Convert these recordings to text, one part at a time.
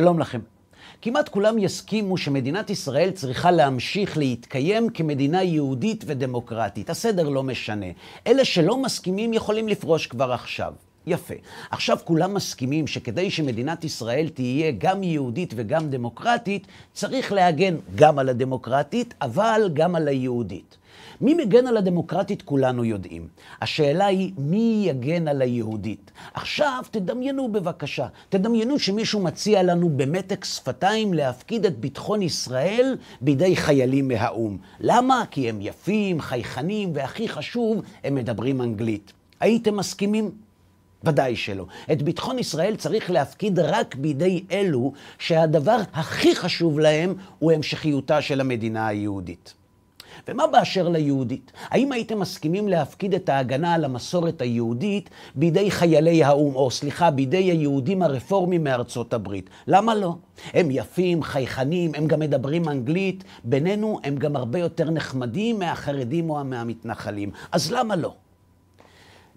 שלום לכם. כמעט כולם יסכימו שמדינת ישראל צריכה להמשיך להתקיים כמדינה יהודית ודמוקרטית. הסדר לא משנה. אלה שלא מסכימים יכולים לפרוש כבר עכשיו. יפה. עכשיו כולם מסכימים שכדי שמדינת ישראל תהיה גם יהודית וגם דמוקרטית, צריך להגן גם על הדמוקרטית, אבל גם על היהודית. מי מגן על הדמוקרטית כולנו יודעים. השאלה היא, מי יגן על היהודית? עכשיו תדמיינו בבקשה, תדמיינו שמישהו מציע לנו במתק שפתיים להפקיד את ביטחון ישראל בידי חיילים מהאו"ם. למה? כי הם יפים, חייכנים, והכי חשוב, הם מדברים אנגלית. הייתם מסכימים? ודאי שלא. את ביטחון ישראל צריך להפקיד רק בידי אלו שהדבר הכי חשוב להם הוא המשכיותה של המדינה היהודית. ומה באשר ליהודית? האם הייתם מסכימים להפקיד את ההגנה על המסורת היהודית בידי חיילי האו"ם, או סליחה, בידי היהודים הרפורמים מארצות הברית? למה לא? הם יפים, חייכנים, הם גם מדברים אנגלית, בינינו הם גם הרבה יותר נחמדים מהחרדים או מהמתנחלים. אז למה לא?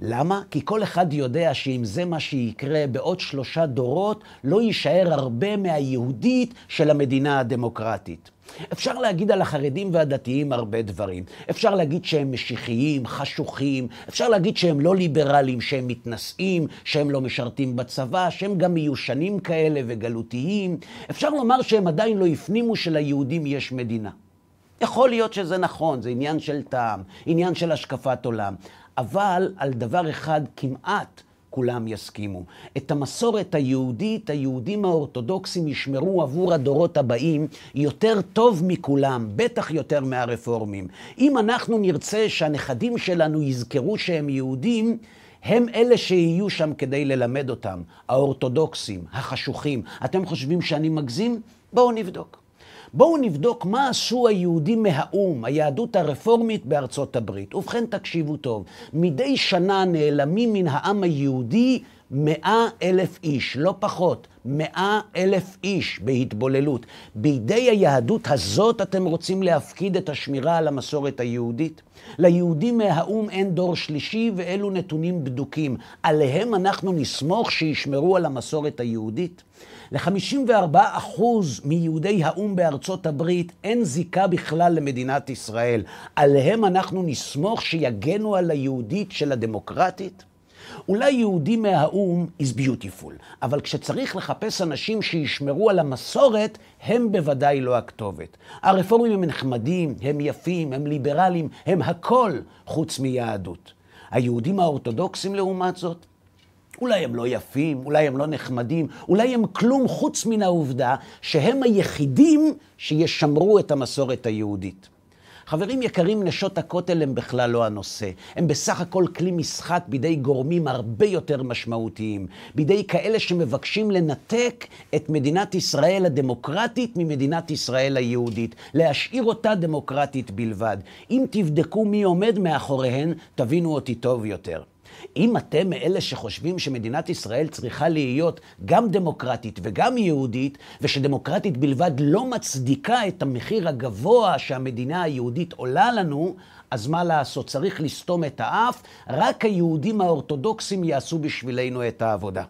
למה? כי כל אחד יודע שאם זה מה שיקרה בעוד שלושה דורות, לא יישאר הרבה מהיהודית של המדינה הדמוקרטית. אפשר להגיד על החרדים והדתיים הרבה דברים. אפשר להגיד שהם משיחיים, חשוכים, אפשר להגיד שהם לא ליברלים, שהם מתנשאים, שהם לא משרתים בצבא, שהם גם מיושנים כאלה וגלותיים. אפשר לומר שהם עדיין לא הפנימו שליהודים יש מדינה. יכול להיות שזה נכון, זה עניין של טעם, עניין של השקפת עולם. אבל על דבר אחד כמעט כולם יסכימו. את המסורת היהודית, היהודים האורתודוקסים ישמרו עבור הדורות הבאים יותר טוב מכולם, בטח יותר מהרפורמים. אם אנחנו נרצה שהנכדים שלנו יזכרו שהם יהודים, הם אלה שיהיו שם כדי ללמד אותם, האורתודוקסים, החשוכים. אתם חושבים שאני מגזים? בואו נבדוק. בואו נבדוק מה עשו היהודים מהאו"ם, היהדות הרפורמית בארצות הברית. ובכן, תקשיבו טוב, מדי שנה נעלמים מן העם היהודי מאה אלף איש, לא פחות, מאה אלף איש בהתבוללות. בידי היהדות הזאת אתם רוצים להפקיד את השמירה על המסורת היהודית? ליהודים מהאו"ם אין דור שלישי ואלו נתונים בדוקים. עליהם אנחנו נסמוך שישמרו על המסורת היהודית? ל-54% מיהודי האו"ם בארצות הברית אין זיקה בכלל למדינת ישראל. עליהם אנחנו נסמוך שיגנו על היהודית של הדמוקרטית? אולי יהודי מהאו"ם is beautiful, אבל כשצריך לחפש אנשים שישמרו על המסורת, הם בוודאי לא הכתובת. הרפורמים הם נחמדים, הם יפים, הם ליברלים, הם הכל חוץ מיהדות. היהודים האורתודוקסים לעומת זאת, אולי הם לא יפים, אולי הם לא נחמדים, אולי הם כלום חוץ מן העובדה שהם היחידים שישמרו את המסורת היהודית. חברים יקרים, נשות הכותל הם בכלל לא הנושא. הם בסך הכל כלי משחק בידי גורמים הרבה יותר משמעותיים. בידי כאלה שמבקשים לנתק את מדינת ישראל הדמוקרטית ממדינת ישראל היהודית. להשאיר אותה דמוקרטית בלבד. אם תבדקו מי עומד מאחוריהן, תבינו אותי טוב יותר. אם אתם מאלה שחושבים שמדינת ישראל צריכה להיות גם דמוקרטית וגם יהודית, ושדמוקרטית בלבד לא מצדיקה את המחיר הגבוה שהמדינה היהודית עולה לנו, אז מה לעשות? צריך לסתום את האף, רק היהודים האורתודוקסים יעשו בשבילנו את העבודה.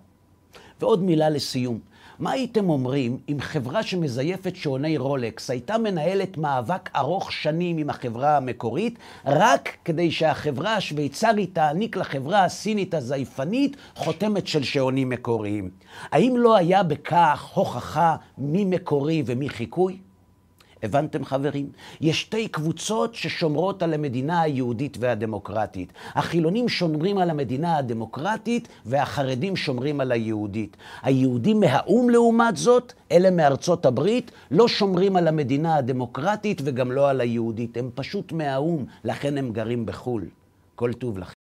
ועוד מילה לסיום. מה הייתם אומרים אם חברה שמזייפת שעוני רולקס הייתה מנהלת מאבק ארוך שנים עם החברה המקורית, רק כדי שהחברה השוויצרית תעניק לחברה הסינית הזייפנית חותמת של שעונים מקוריים? האם לא היה בכך הוכחה מי מקורי ומי חיקוי? הבנתם חברים? יש שתי קבוצות ששומרות על המדינה היהודית והדמוקרטית. החילונים שומרים על המדינה הדמוקרטית והחרדים שומרים על היהודית. היהודים מהאו"ם לעומת זאת, אלה מארצות הברית, לא שומרים על המדינה הדמוקרטית וגם לא על היהודית. הם פשוט מהאו"ם, לכן הם גרים בחו"ל. כל טוב לכם.